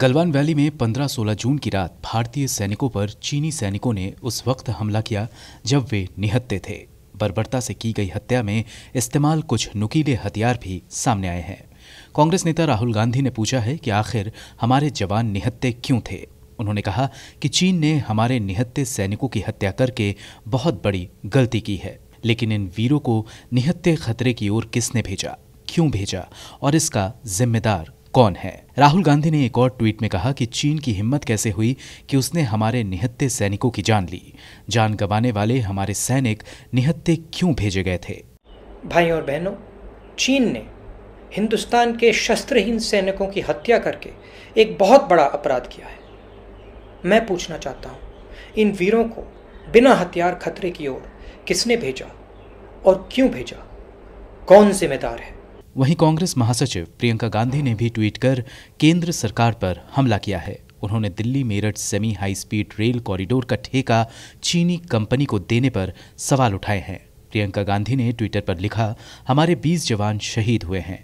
Galwan valley में 15-16 जून की रात भारतीय सैनिकों पर चीनी सैनिकों ने उस वक्त हमला किया जब वे निहत्ते थे बर्बरता से की गई हत्या में इस्तेमाल कुछ नुकीले हथियार भी सामने आए हैं कांग्रेस नेता राहुल गांधी ने पूछा है कि आखिर हमारे जवान निहत्ते क्यों थे उन्होंने कहा कि चीन ने हमारे निहत्ते सैनिकों की हत्या करके बहुत बड़ी गलती की है लेकिन इन वीरों को निहत्ते खतरे की ओर किसने भेजा क्यों भेजा और इसका जिम्मेदार कौन है राहुल गांधी ने एक और ट्वीट में कहा कि चीन की हिम्मत कैसे हुई कि उसने हमारे निहत्ते सैनिकों की जान ली जान गंवाने वाले हमारे सैनिक निहत्ते क्यों भेजे गए थे भाई और बहनों चीन ने हिंदुस्तान के शस्त्रहीन सैनिकों की हत्या करके एक बहुत बड़ा अपराध किया है मैं पूछना चाहता हूँ इन वीरों को बिना हथियार खतरे की ओर किसने भेजा और क्यों भेजा कौन जिम्मेदार है वहीं कांग्रेस महासचिव प्रियंका गांधी ने भी ट्वीट कर केंद्र सरकार पर हमला किया है उन्होंने Delhi Meerut semi high speed rail corridor का ठेका चीनी कंपनी को देने पर सवाल उठाए हैं प्रियंका गांधी ने ट्विटर पर लिखा हमारे 20 जवान शहीद हुए हैं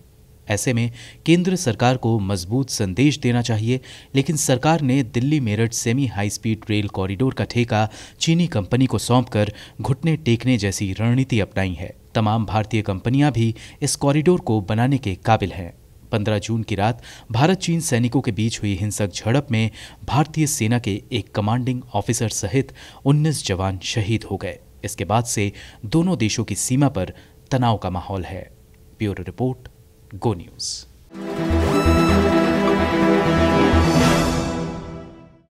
ऐसे में केंद्र सरकार को मजबूत संदेश देना चाहिए लेकिन सरकार ने Delhi Meerut semi high speed rail corridor का ठेका चीनी कंपनी को सौंपकर घुटने टेकने जैसी रणनीति अपनाई है तमाम भारतीय कंपनियां भी इस कॉरिडोर को बनाने के काबिल हैं 15 जून की रात भारत चीन सैनिकों के बीच हुई हिंसक झड़प में भारतीय सेना के एक कमांडिंग ऑफिसर सहित 19 जवान शहीद हो गए इसके बाद से दोनों देशों की सीमा पर तनाव का माहौल है ब्यूरो रिपोर्ट Go News.